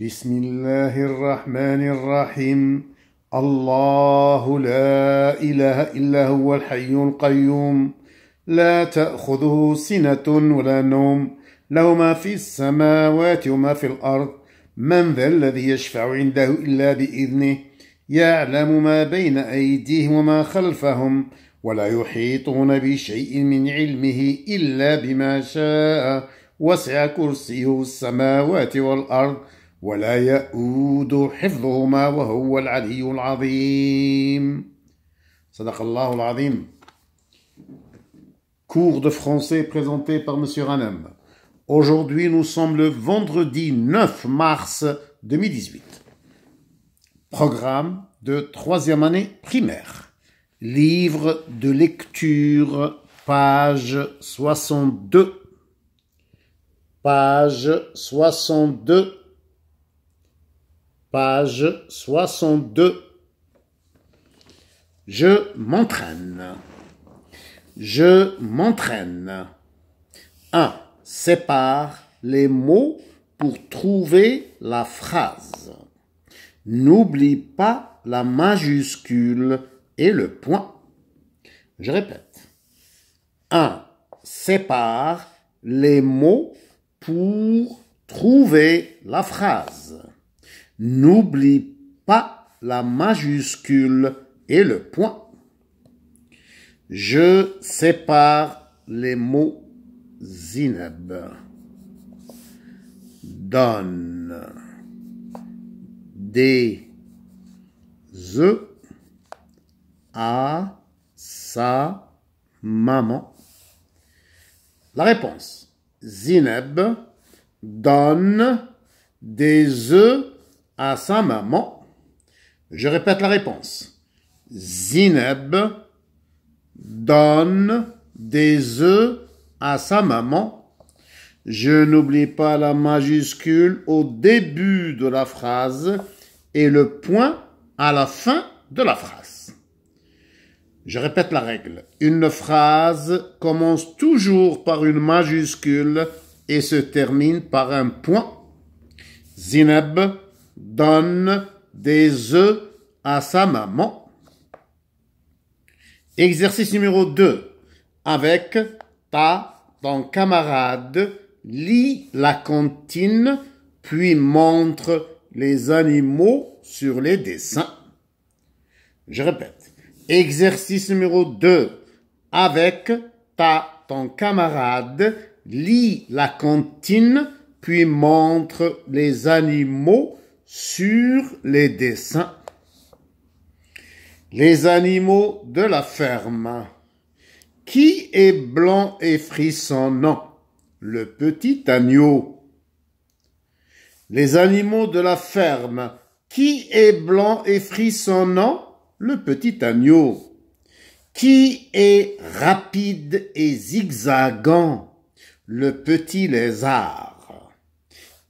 بسم الله الرحمن الرحيم الله لا إله إلا هو الحي القيوم لا تأخذه سنة ولا نوم له ما في السماوات وما في الأرض من ذا الذي يشفع عنده إلا بإذنه يعلم ما بين أيديهم وما خلفهم ولا يحيطون بشيء من علمه إلا بما شاء وسع كرسيه السماوات والأرض Cours de français présenté par M. Ranem. Aujourd'hui, nous sommes le vendredi 9 mars 2018. Programme de troisième année primaire. Livre de lecture, page 62. Page 62 page 62. Je m'entraîne. Je m'entraîne. 1. Sépare les mots pour trouver la phrase. N'oublie pas la majuscule et le point. Je répète. 1. Sépare les mots pour trouver la phrase. N'oublie pas la majuscule et le point. Je sépare les mots Zineb. Donne des œufs à sa maman. La réponse. Zineb donne des œufs à sa maman Je répète la réponse. Zineb donne des œufs à sa maman. Je n'oublie pas la majuscule au début de la phrase et le point à la fin de la phrase. Je répète la règle. Une phrase commence toujours par une majuscule et se termine par un point. Zineb donne des œufs à sa maman. Exercice numéro 2. Avec ta, ton camarade, lis la cantine, puis montre les animaux sur les dessins. Je répète. Exercice numéro 2. Avec ta, ton camarade, lis la cantine, puis montre les animaux sur les dessins les animaux de la ferme. Qui est blanc et frissonnant Le petit agneau. Les animaux de la ferme. Qui est blanc et frissonnant Le petit agneau. Qui est rapide et zigzagant Le petit lézard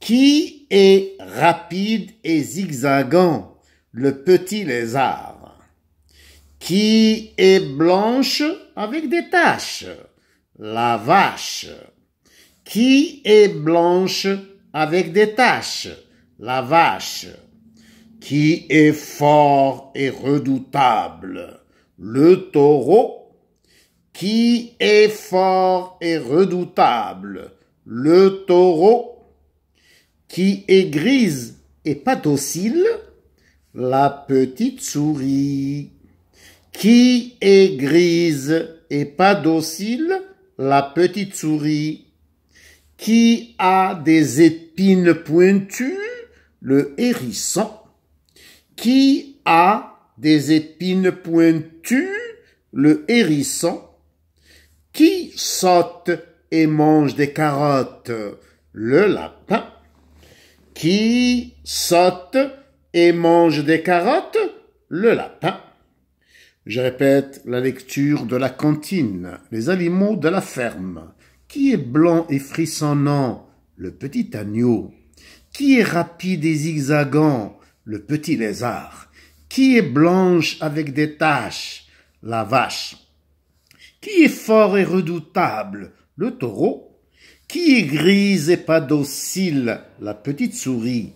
qui est rapide et zigzagant, le petit lézard, qui est blanche avec des taches, la vache, qui est blanche avec des taches, la vache, qui est fort et redoutable, le taureau, qui est fort et redoutable, le taureau, qui est grise et pas docile, la petite souris. Qui est grise et pas docile, la petite souris. Qui a des épines pointues, le hérisson. Qui a des épines pointues, le hérisson. Qui saute et mange des carottes, le lapin. Qui saute et mange des carottes Le lapin. Je répète la lecture de la cantine, les animaux de la ferme. Qui est blanc et frissonnant Le petit agneau. Qui est rapide et zigzagant Le petit lézard. Qui est blanche avec des taches La vache. Qui est fort et redoutable Le taureau. Qui est grise et pas docile La petite souris.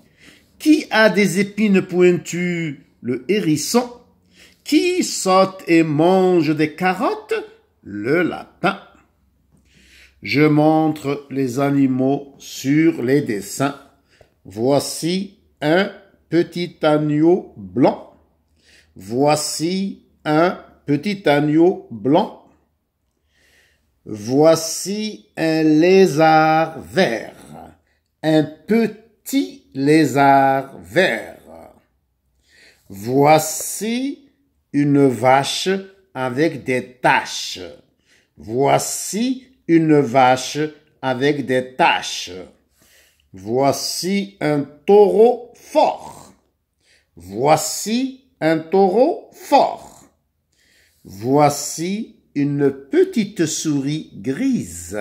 Qui a des épines pointues Le hérisson. Qui saute et mange des carottes Le lapin. Je montre les animaux sur les dessins. Voici un petit agneau blanc. Voici un petit agneau blanc. Voici un lézard vert, un petit lézard vert. Voici une vache avec des taches. Voici une vache avec des taches. Voici un taureau fort. Voici un taureau fort. Voici une petite souris grise.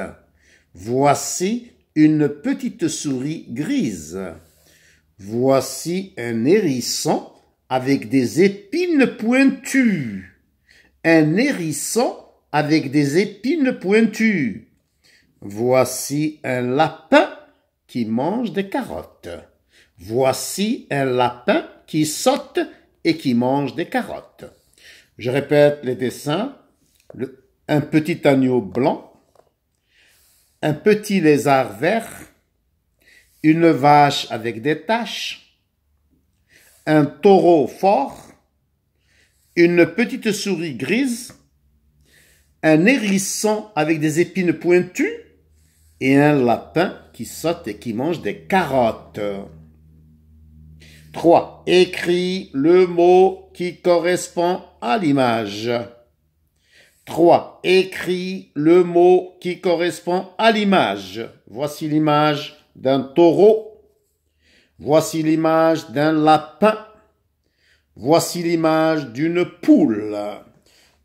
Voici une petite souris grise. Voici un hérisson avec des épines pointues. Un hérisson avec des épines pointues. Voici un lapin qui mange des carottes. Voici un lapin qui saute et qui mange des carottes. Je répète les dessins un petit agneau blanc, un petit lézard vert, une vache avec des taches, un taureau fort, une petite souris grise, un hérisson avec des épines pointues et un lapin qui saute et qui mange des carottes. 3. Écris le mot qui correspond à l'image. 3. Écris le mot qui correspond à l'image. Voici l'image d'un taureau. Voici l'image d'un lapin. Voici l'image d'une poule.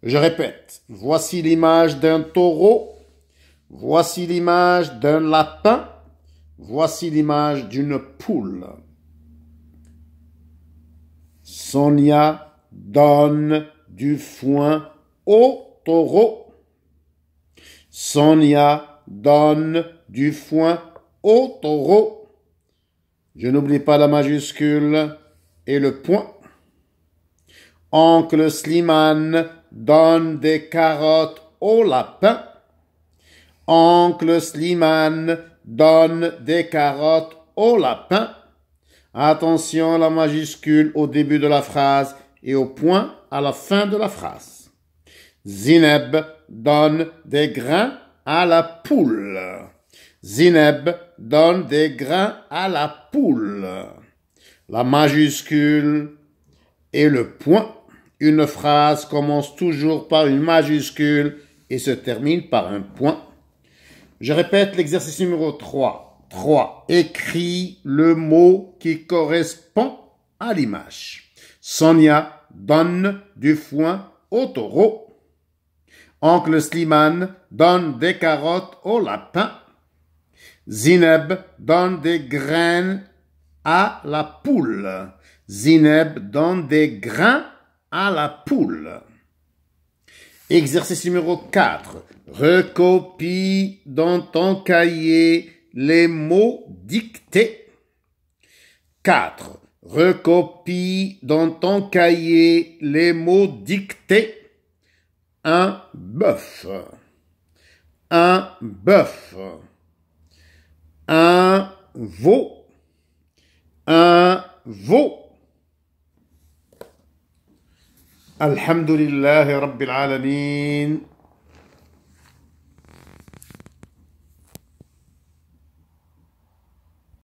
Je répète, voici l'image d'un taureau. Voici l'image d'un lapin. Voici l'image d'une poule. Sonia donne du foin au Sonia donne du foin au taureau. Je n'oublie pas la majuscule et le point. Oncle Slimane donne des carottes au lapin. Oncle Slimane donne des carottes au lapin. Attention à la majuscule au début de la phrase et au point à la fin de la phrase. Zineb donne des grains à la poule. Zineb donne des grains à la poule. La majuscule et le point. Une phrase commence toujours par une majuscule et se termine par un point. Je répète l'exercice numéro 3. 3. Écris le mot qui correspond à l'image. Sonia donne du foin au taureau. Oncle Slimane donne des carottes au lapin. Zineb donne des graines à la poule. Zineb donne des grains à la poule. Exercice numéro 4. Recopie dans ton cahier les mots dictés. 4. Recopie dans ton cahier les mots dictés. un bœuf, un bœuf, un veau, un veau. Alhamdulillah, Rabbil Alameen.